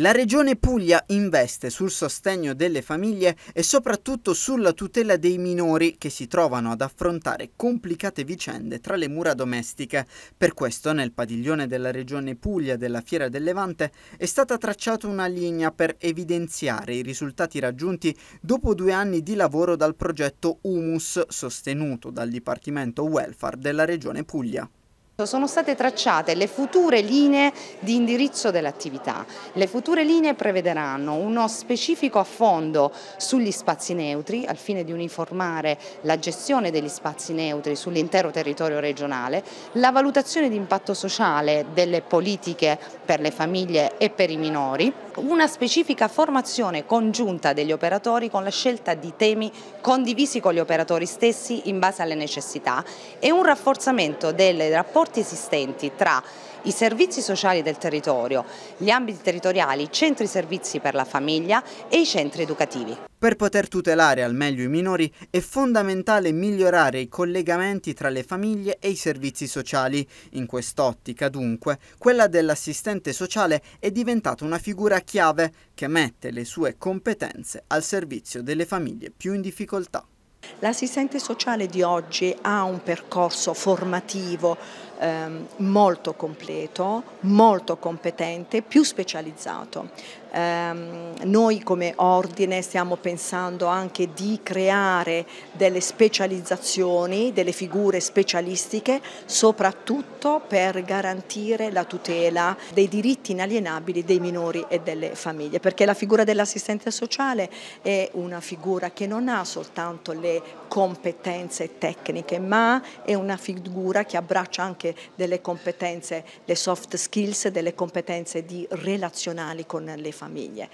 La Regione Puglia investe sul sostegno delle famiglie e soprattutto sulla tutela dei minori che si trovano ad affrontare complicate vicende tra le mura domestiche. Per questo nel padiglione della Regione Puglia della Fiera del Levante è stata tracciata una linea per evidenziare i risultati raggiunti dopo due anni di lavoro dal progetto Humus sostenuto dal Dipartimento Welfare della Regione Puglia. Sono state tracciate le future linee di indirizzo dell'attività. Le future linee prevederanno uno specifico affondo sugli spazi neutri al fine di uniformare la gestione degli spazi neutri sull'intero territorio regionale, la valutazione di impatto sociale delle politiche per le famiglie e per i minori, una specifica formazione congiunta degli operatori con la scelta di temi condivisi con gli operatori stessi in base alle necessità e un rafforzamento del rapporto rapporti esistenti tra i servizi sociali del territorio, gli ambiti territoriali, i centri servizi per la famiglia e i centri educativi. Per poter tutelare al meglio i minori è fondamentale migliorare i collegamenti tra le famiglie e i servizi sociali. In quest'ottica, dunque, quella dell'assistente sociale è diventata una figura chiave che mette le sue competenze al servizio delle famiglie più in difficoltà. L'assistente sociale di oggi ha un percorso formativo Ehm, molto completo, molto competente, più specializzato. Ehm, noi come ordine stiamo pensando anche di creare delle specializzazioni, delle figure specialistiche, soprattutto per garantire la tutela dei diritti inalienabili dei minori e delle famiglie, perché la figura dell'assistente sociale è una figura che non ha soltanto le competenze tecniche, ma è una figura che abbraccia anche anche delle competenze, le soft skills, delle competenze di relazionali con le famiglie.